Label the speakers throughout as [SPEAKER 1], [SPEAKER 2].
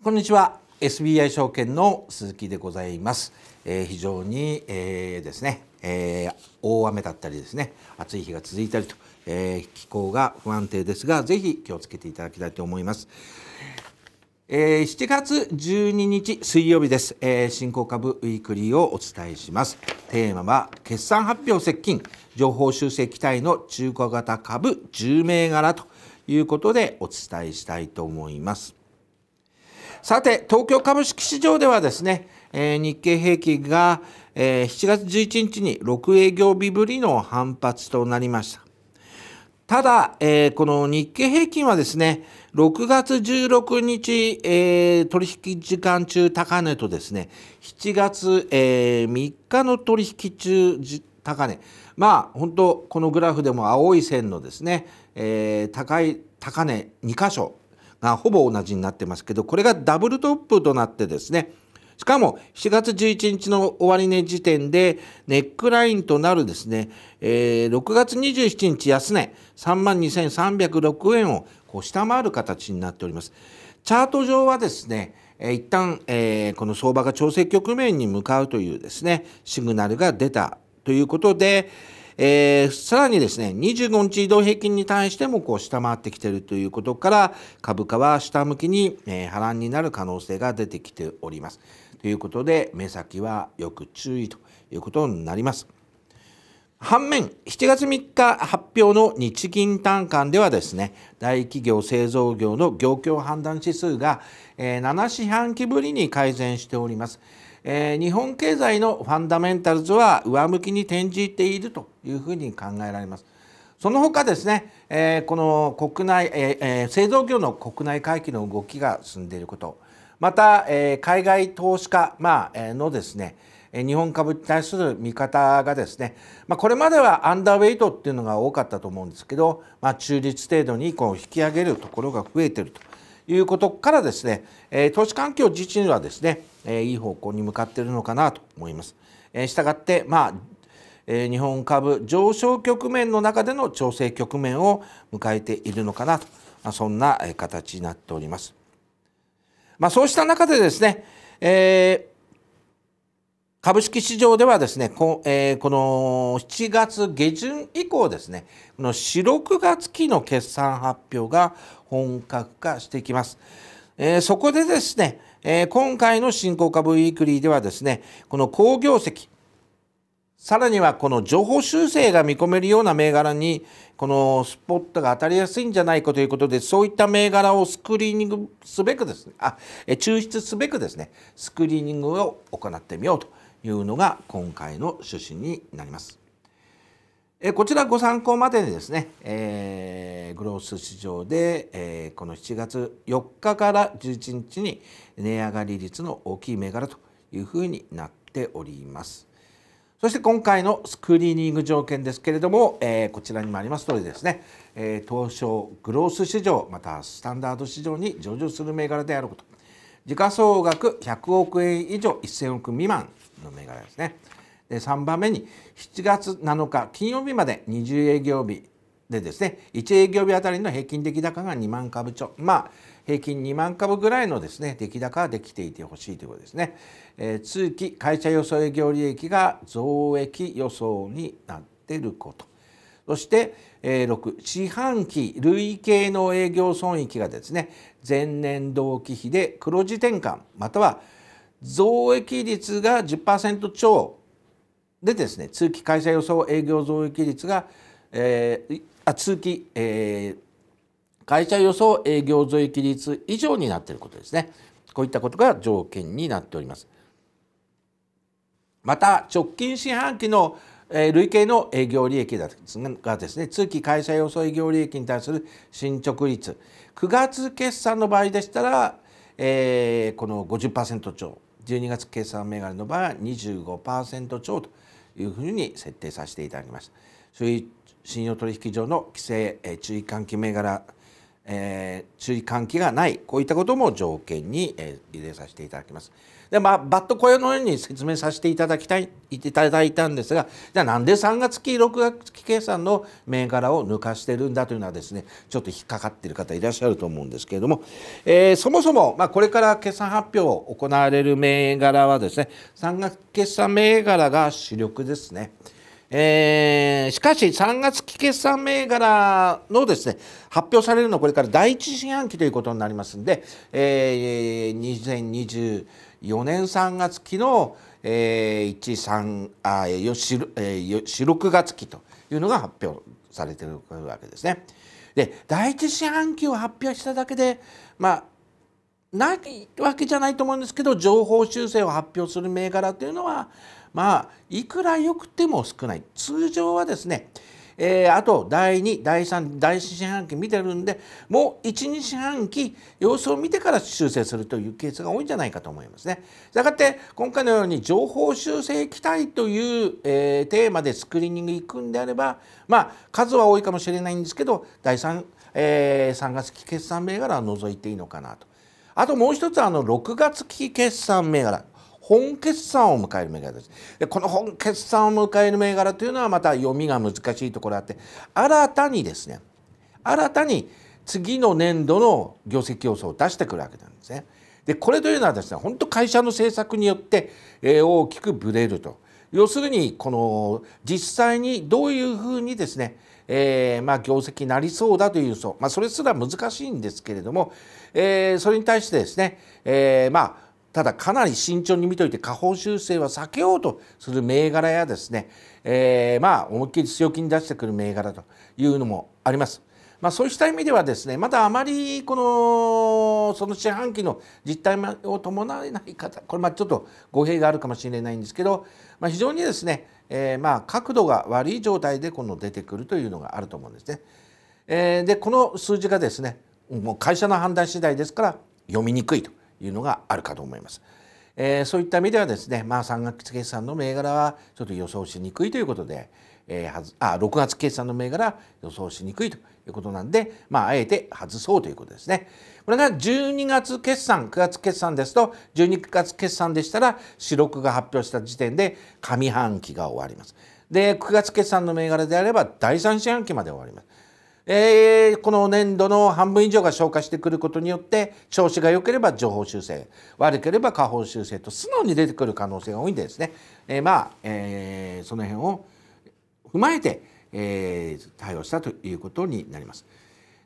[SPEAKER 1] こんにちは SBI 証券の鈴木でございます、えー、非常に、えー、ですね、えー、大雨だったりですね暑い日が続いたりと、え気候が不安定ですがぜひ気をつけていただきたいと思います、え7月12日水曜日です、え新興株ウィークリーをお伝えしますテーマは決算発表接近情報修正期待の中古型株10銘柄ということでお伝えしたいと思いますさて、東京株式市場ではですね、えー、日経平均が、えー、7月11日に6営業日ぶりの反発となりました。ただ、えー、この日経平均はですね、6月16日、えー、取引時間中高値とですね、7月、えー、3日の取引中高値、まあ本当このグラフでも青い線のですね、えー、高い高値2箇所がほぼ同じになってますけど、これがダブルトップとなってですね、しかも7月11日の終値時点でネックラインとなるですね、えー、6月27日安値32,306円を下回る形になっております。チャート上はですね、一旦、この相場が調整局面に向かうというですね、シグナルが出たということで、えー、さらにですね、25日移動平均に対してもこう下回ってきているということから、株価は下向きに、えー、波乱になる可能性が出てきております。ということで、目先はよく注意ということになります。反面、7月3日発表の日銀短観ではですね、大企業製造業の業況判断指数が7四半期ぶりに改善しております。えー、日本経済のファンダメンタルズは上向きに転じているというふうに考えられます。その他ですね、えー、この国内、えー、製造業の国内回帰の動きが進んでいること、また、えー、海外投資家、まあ、のですね、日本株に対する見方がですね、まあ、これまではアンダーウェイトっていうのが多かったと思うんですけど、まあ、中立程度にこう引き上げるところが増えているということからですね、えー、投資環境自身はですねえいい方向に向かっているのかなと思います。えー、がって、まあえ日本株上昇局面の中での調整局面を迎えているのかなと、まあ、そんな形になっております。まあ、そうした中でですね、えー、株式市場ではですねこ,、えー、この7月下旬以降ですねこの4、6月期の決算発表が本格化していきます。えー、そこでですね、えー、今回の新興株ウィークリーではですね、この好業績、さらにはこの情報修正が見込めるような銘柄に、このスポットが当たりやすいんじゃないかということで、そういった銘柄をスクリーニングすべくですね、あ、え抽出すべくですね、スクリーニングを行ってみようというのが今回の趣旨になります。えこちらご参考までにですね、えー、グロース市場で、えー、この7月4日から11日に値上がり率の大きい銘柄というふうになっております。そして今回のスクリーニング条件ですけれども、えー、こちらにもあります通りですね、え東証グロース市場またスタンダード市場に上場する銘柄であること時価総額100億円以上1000億未満の銘柄ですね。3番目に7月7日金曜日まで20営業日でですね1営業日あたりの平均出来高が2万株超まあ平均2万株ぐらいのですね出来高ができていてほしいということですね、えー、通期会社予想営業利益が増益予想になっていることそして、えー、6四半期累計の営業損益がですね前年同期比で黒字転換または増益率が10%超でですね通期会社予想営業増益率が、えー、あ通期、えー、会社予想営業増益率以上になっていることですねこういったことが条件になっておりますまた直近四半期の累計の営業利益がですね通期会社予想営業利益に対する進捗率9月決算の場合でしたら、えー、この50%超12月決算銘柄の場合は25%超というふうに設定させていただきます。注意信用取引所の規制、え注意喚起銘柄、え注意喚起がないこういったことも条件に、え入れさせていただきます。で、まあ、バットこのように説明させていただきたいいただいたんですがじゃあなんで3月期6月期計算の銘柄を抜かしてるんだというのはですねちょっと引っかかっている方いらっしゃると思うんですけれども、えー、そもそも、まあ、これから決算発表を行われる銘柄はですね3月決算銘柄が主力ですね。えー、しかし3月期決算銘柄のですね発表されるのはこれから第1四半期ということになりますんで、えー、2020 4年3月期の、えー、13あよし、えー、46月期というのが発表されているわけですね。で第一四半期を発表しただけでまあないわけじゃないと思うんですけど情報修正を発表する銘柄というのはまあいくら良くても少ない通常はですねえー、あと第2第3第4四半期見てるんでもう12四半期様子を見てから修正するというケースが多いんじゃないかと思いますね。したがって今回のように情報修正期待という、えー、テーマでスクリーニング行くんであればまあ数は多いかもしれないんですけど第 3, えー、3月期決算銘柄は除いていいのかなと。あともう一つあの6月期決算銘柄本決算を迎える銘柄ですでこの本決算を迎える銘柄というのはまた読みが難しいところあって新たにですね新たに次の年度の業績予想を出してくるわけなんですね。でこれというのはですね本当会社の政策によって、え大きくぶれると要するにこの実際にどういうふうにですね、えー、まあ、業績になりそうだという予想、まあ、それすら難しいんですけれども、えー、それに対してですね、えまあただかなり慎重に見といて下方修正は避けようとする銘柄やですね、えー、まあ思いっきり強気に出してくる銘柄というのもあります。まあ、そうした意味ではですねまだあまりこのその四半期の実態を伴えない方これまあちょっと語弊があるかもしれないんですけど、まあ、非常にですね、えー、まあ角度が悪い状態でこの出てくるというのがあると思うんですね。えー、でこの数字がですねもう会社の判断次第ですから読みにくいというのがあるかと思います。えー、そういった意味ではですね、まあ、3月決算の銘柄はちょっと予想しにくいということで、えー、はずあ6月決算の銘柄予想しにくいということなんで、まあ、あえて外そうということですね。これが12月決算9月決算ですと12月決算でしたら主力が発表した時点で上半期が終わります。で9月決算の銘柄であれば第3四半期まで終わります。えー、この年度の半分以上が消化してくることによって調子が良ければ情報修正悪ければ下方修正と素直に出てくる可能性が多いんでですね、えー、まあ、えー、その辺を踏まえて、え対応したということになります。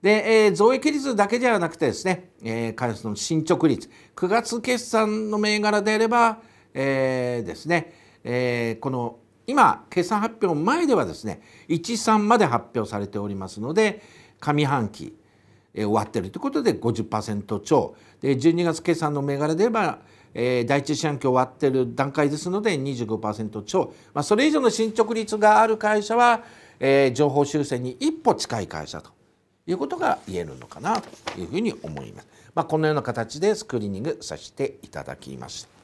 [SPEAKER 1] で、えー、増益率だけではなくてですね、えー、開発の進捗率9月決算の銘柄であれば、えー、ですね、えー、この今決算発表前ではですね13まで発表されておりますので上半期、え終わってるということで50%超で12月決算の銘柄で言えば、えー、第一四半期終わってる段階ですので25%超、まあ、それ以上の進捗率がある会社は、えー、情報修正に一歩近い会社ということが言えるのかなというふうに思います。まあ、このような形でスクリーニングさせていただきました。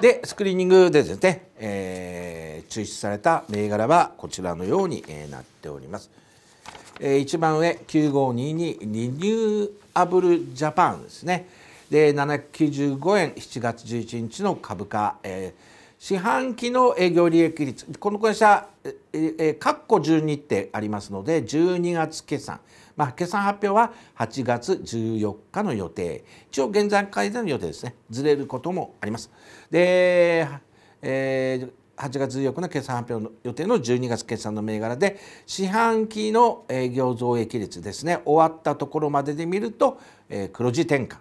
[SPEAKER 1] でスクリーニングでですね、えー、抽出された銘柄はこちらのように、えー、なっております。えー、一番上9522リニューアブルジャパンですね。で795円7月11日の株価、えー、四半期の営業利益率この会社括弧、えー、12ってありますので12月決算まあ、決算発表は8月14日の予定一応現在階での予定ですねずれることもあります。で、えー8月14日の決算発表の予定の12月決算の銘柄で四半期の営業増益率ですね終わったところまでで見るとえ黒字転換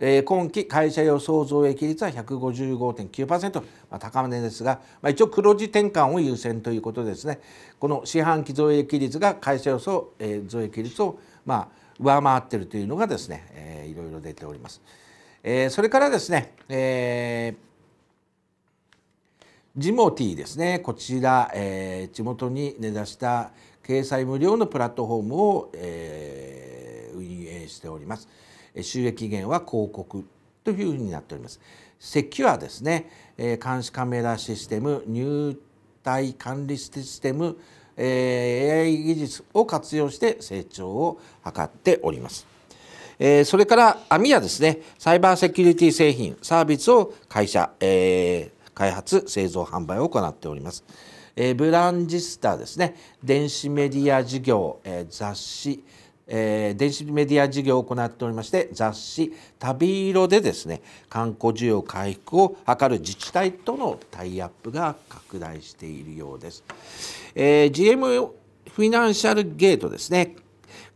[SPEAKER 1] え今期会社予想増益率は155.9%、まあ、高値ですが、まあ、一応黒字転換を優先ということですねこの四半期増益率が会社予想、え増益率をまあ上回っているというのがですね、えいろいろ出ております。えー、それからですね、えージモティですねこちら、えー、地元に根ざした掲載無料のプラットフォームを、えー、運営しております。収益源は広告というふうになっております。セキュアですね、え監視カメラシステム入隊管理システム、え AI 技術を活用して成長を図っております。えそれから網やですねサイバーセキュリティ製品サービスを会社、え開発製造販売を行っております。えブランジスターですね電子メディア事業、え雑誌えー、電子メディア事業を行っておりまして雑誌「旅色」でですね観光需要回復を図る自治体とのタイアップが拡大しているようです。えー、GM フィナンシャルゲートですね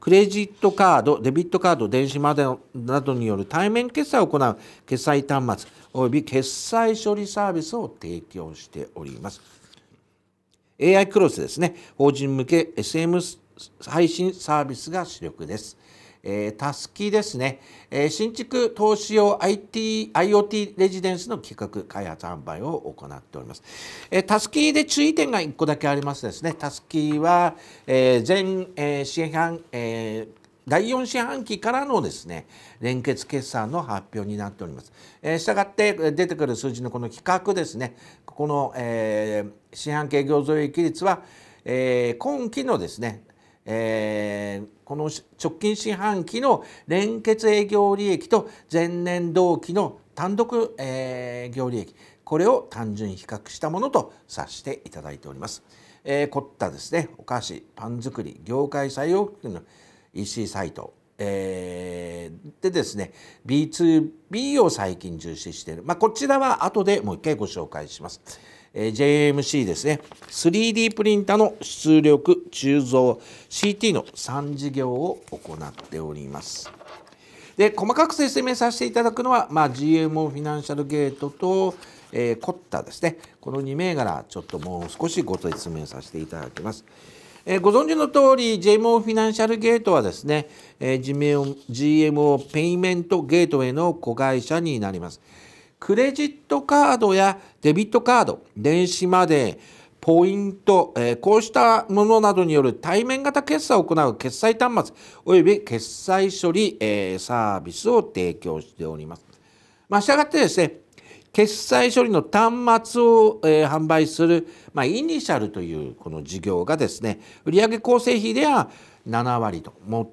[SPEAKER 1] クレジットカード、デビットカード、電子マネーなどによる対面決済を行う決済端末及び決済処理サービスを提供しております。AI クロスですね、法人向け SMS 配信サービスが主力です。えー、タスキですね、えー、新築投資用 IT IoT レジデンスの企画開発販売を行っております、えー、タスキで注意点が1個だけありますですねタスキは、えー、全、えー、四半、えー第4四半期からのですね連結決算の発表になっております。えー、したがって出てくる数字のこの企画ですねここの、えー、四半期営業増益率は、えー、今期のですねえー、この直近四半期の連結営業利益と前年同期の単独、え業利益これを単純比較したものとさせていただいております。えー、凝ったですねお菓子パン作り業界採用の EC サイトえー、でですね B2B を最近重視している、まあ、こちらは後でもう一回ご紹介します。え JMC ですね 3D プリンタの出力鋳造 CT の3事業を行っております。で細かく説明させていただくのは、まあ、GMO フィナンシャルゲートと、えー、コッタですねこの2銘柄ちょっともう少しご説明させていただきます。えご存知の通り JMO フィナンシャルゲートはですね、え GMO ペイメントゲートウェイの子会社になります。クレジットカードやデビットカード、電子マネー、ポイント、えこうしたものなどによる対面型決済を行う決済端末及び決済処理、えサービスを提供しております。まあ、したがってですね、決済処理の端末を、え販売する、まあ、イニシャルというこの事業がですね、売上構成比では7割と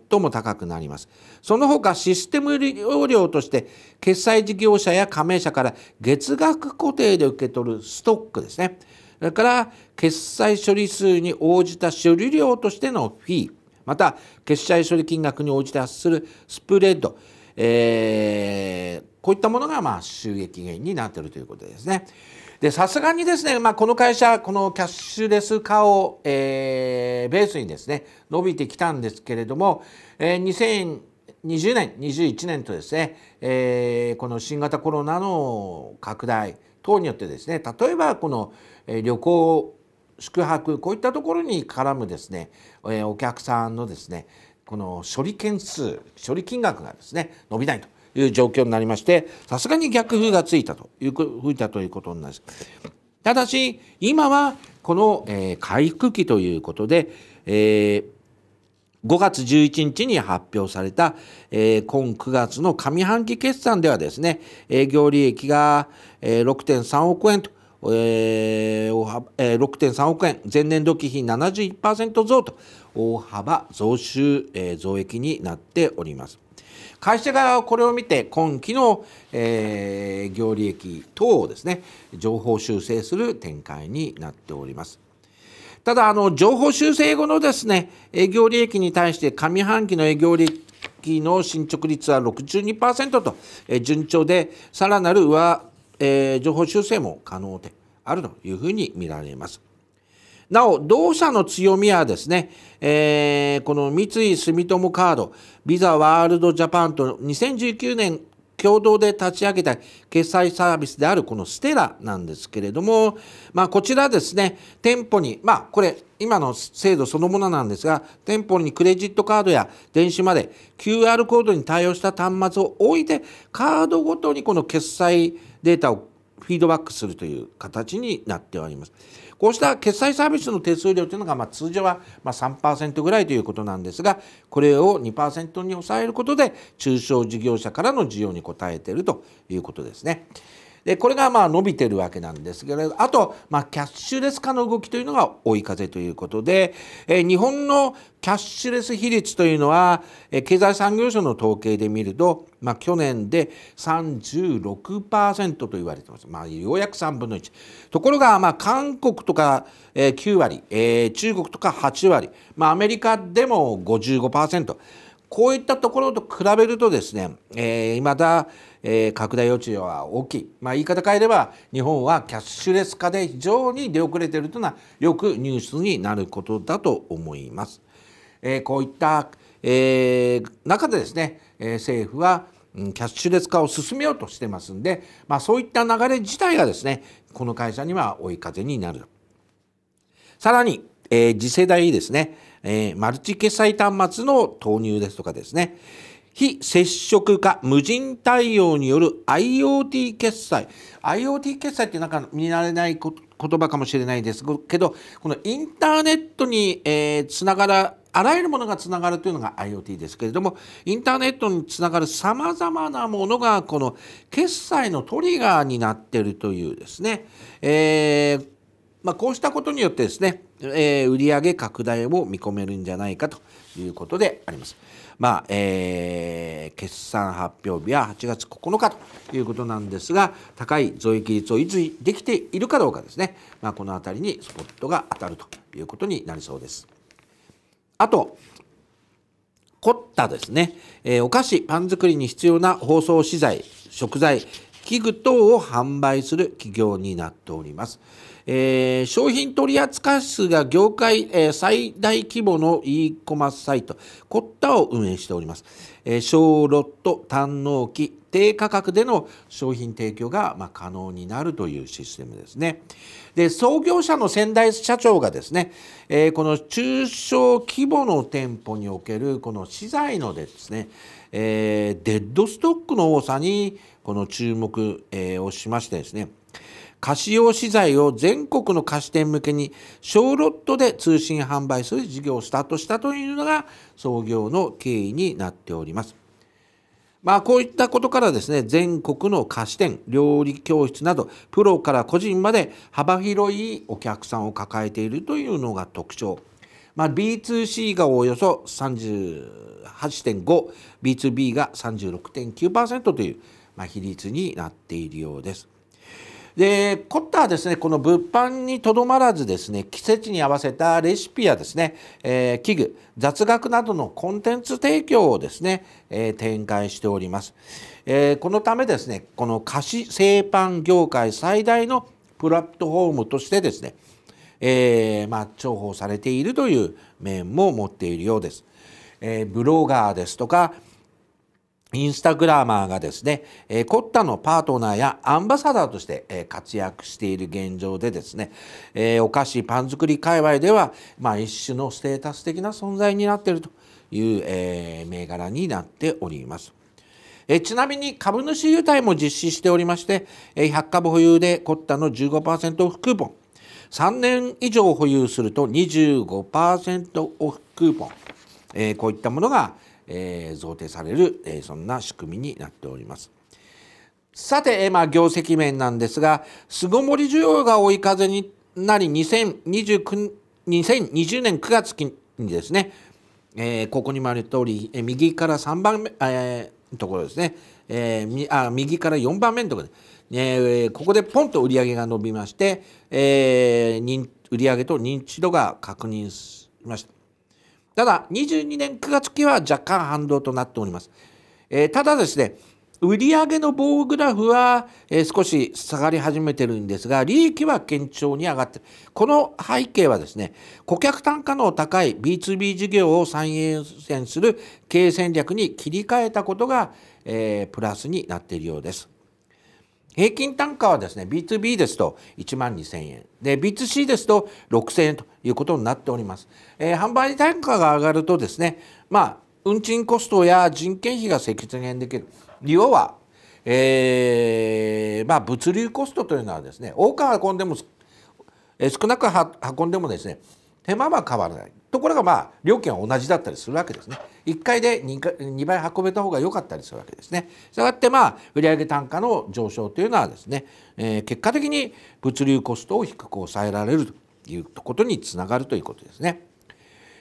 [SPEAKER 1] 最も高くなります。その他システム利用料として決済事業者や加盟者から月額固定で受け取るストックですね。それから決済処理数に応じた処理量としてのフィー、また決済処理金額に応じて発するスプレッド、えー、こういったものがま収益源になっているということですね。でさすがにですね、まあ、この会社このキャッシュレス化を、えー、ベースにですね伸びてきたんですけれども、えー、2020年21年とですね、えー、この新型コロナの拡大等によってですね例えばこの旅行宿泊こういったところに絡むですね、えー、お客さんのですねこの処理件数処理金額がですね伸びないという状況になりまして、さすがに逆風がついたという、吹いたということになります。ただし、今はこの、えー、回復期ということで、えー5月11日に発表された、えー、今9月の上半期決算ではですね、営業利益が、えー、6.3億円と、えーえー、6.3億円、前年度期比71%増と、大幅増収、えー、増益になっております。会社側はこれを見て今期の、えー、業利益等をですね情報修正する展開になっております。ただあの情報修正後のですね営業利益に対して上半期の営業利益の進捗率は62%と、えー、順調でさらなる上、えー、情報修正も可能であるというふうに見られます。なお、同社の強みはですね、えー、この三井住友カード、ビザワールドジャパンと2019年共同で立ち上げた決済サービスであるこのステラなんですけれども、まあ、こちらですね、店舗に、まあ、これ、今の制度そのものなんですが、店舗にクレジットカードや電子まで QR コードに対応した端末を置いて、カードごとにこの決済データをフィードバックするという形になっております。こうした決済サービスの手数料というのが、ま通常はま3%ぐらいということなんですが、これを2%に抑えることで、中小事業者からの需要に応えているということですね。でこれがまあ伸びてるわけなんですけれどあと、まあ、キャッシュレス化の動きというのが追い風ということで、え日本のキャッシュレス比率というのは、え経済産業省の統計で見ると、まあ、去年で36%と言われてます、まあ、ようやく3分の1ところが、まあ、韓国とか、え9割、え中国とか8割、まあ、アメリカでも55%。こういったところと比べるとですね、えー、未だ、えー、拡大余地は大きい、まあ、言い方変えれば日本はキャッシュレス化で非常に出遅れているというのはよくニュースになることだと思います。えー、こういった、えー、中でですね、え政府はキャッシュレス化を進めようとしてますんで、まあ、そういった流れ自体がですねこの会社には追い風になる。さらに、え次世代ですね、えー、マルチ決済端末の投入ですとかですね、非接触化無人対応による IoT 決済 IoT 決済ってなんか見慣れない言葉かもしれないですけどこのインターネットに、えー、つながらあらゆるものがつながるというのが IoT ですけれどもインターネットにつながるさまざまなものがこの決済のトリガーになっているというですね、えーまあ、こうしたことによってですね、えー、売上拡大を見込めるんじゃないかということであります。まあえー、決算発表日は8月9日ということなんですが高い増益率を維持できているかどうかですね、まあ、この辺りにスポットが当たるということになりそうです。あと凝ったですね、えー、お菓子パン作りに必要な包装資材食材、器具等を販売する企業になっております。えー、商品取扱数が業界、えー、最大規模の e コマースサイト、コッタを運営しております。えー、小ロット、単納期、低価格での商品提供が、まあ、可能になるというシステムですね。で、創業者の先代社長がですね、えー、この中小規模の店舗におけるこの資材のですね、えー、デッドストックの多さにこの注目、えをしましてですね貸し用資材を全国の貸し店向けに小ロットで通信販売する事業をスタートしたというのが創業の経緯になっております。まあこういったことからですね、全国の菓子店、料理教室など、プロから個人まで幅広いお客さんを抱えているというのが特徴。まあ、B2C がおよそ38.5、B2B が36.9%という、ま比率になっているようです。でコッタはですねこの物販にとどまらずですね季節に合わせたレシピやですね、えー、器具雑学などのコンテンツ提供をですね、えー、展開しております、えー、このためですねこの菓子製パン業界最大のプラットフォームとしてですね、えまあ、重宝されているという面も持っているようです、えブロガーですとかインスタグラマーがですね、えー、コッタのパートナーやアンバサダーとして、えー、活躍している現状でですね、えー、お菓子パン作り界隈では、まあ、一種のステータス的な存在になっているという、えー、銘柄になっております。えちなみに株主優待も実施しておりまして、え100株保有でコッタの15%オフクーポン3年以上保有すると25%オフクーポンえー、こういったものが、えー、贈呈される、えー、そんな仕組みになっております。さて、えー、まあ、業績面なんですが巣ごもり需要が追い風になり2029 2020年9月期にですね、えー、ここにもある通り、えー、右から3番目、えー、ところですね、えー、あ右から4番目のところで、えー、ここでポンと売り上げが伸びまして、えー、売り上げと認知度が確認しました。ただ22年9月期は若干反動となっております、えー、ただですね売上の棒グラフは、えー、少し下がり始めてるんですが利益は堅調に上がってるこの背景はですね顧客単価の高い B2B 事業を再優先する経営戦略に切り替えたことが、えー、プラスになっているようです平均単価はですね B2B ですと1万2000円で B2C ですと6000円ということになっております、えー、販売単価が上がるとですねまあ運賃コストや人件費が削減できる要は、えー、まあ、物流コストというのはですね多く運んでも、え少なく運んでもですね手間は変わらないところがまあ料金は同じだったりするわけですね1回で 2, 2倍運べた方が良かったりするわけですねしたがってまあ売上単価の上昇というのはですね、えー、結果的に物流コストを低く抑えられるということにつながるということですね。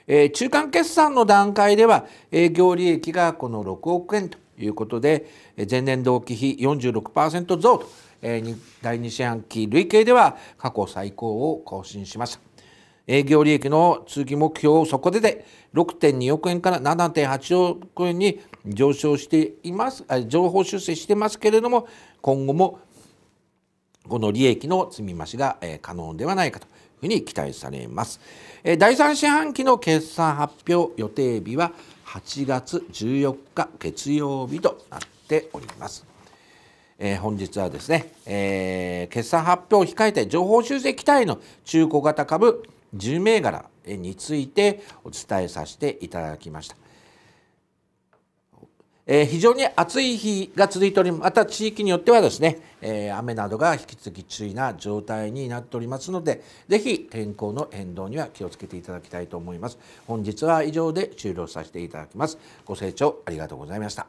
[SPEAKER 1] えー、中間決算の段階では営業利益がこの6億円ということで前年同期比46%増と、えー、第2四半期累計では過去最高を更新しました。営業利益の通期目標をそこでで6.2億円から7.8億円に上昇しています情報修正してますけれども今後もこの利益の積み増しが可能ではないかというふうに期待されます第3四半期の決算発表予定日は8月14日月曜日となっておりますえー、本日はですね、えー、決算発表を控えて情報修正期待の中古型株10銘柄についてお伝えさせていただきました。えー、非常に暑い日が続いておりまた地域によってはですね、えー、雨などが引き続き注意な状態になっておりますのでぜひ天候の変動には気をつけていただきたいと思います本日は以上で終了させていただきますご清聴ありがとうございました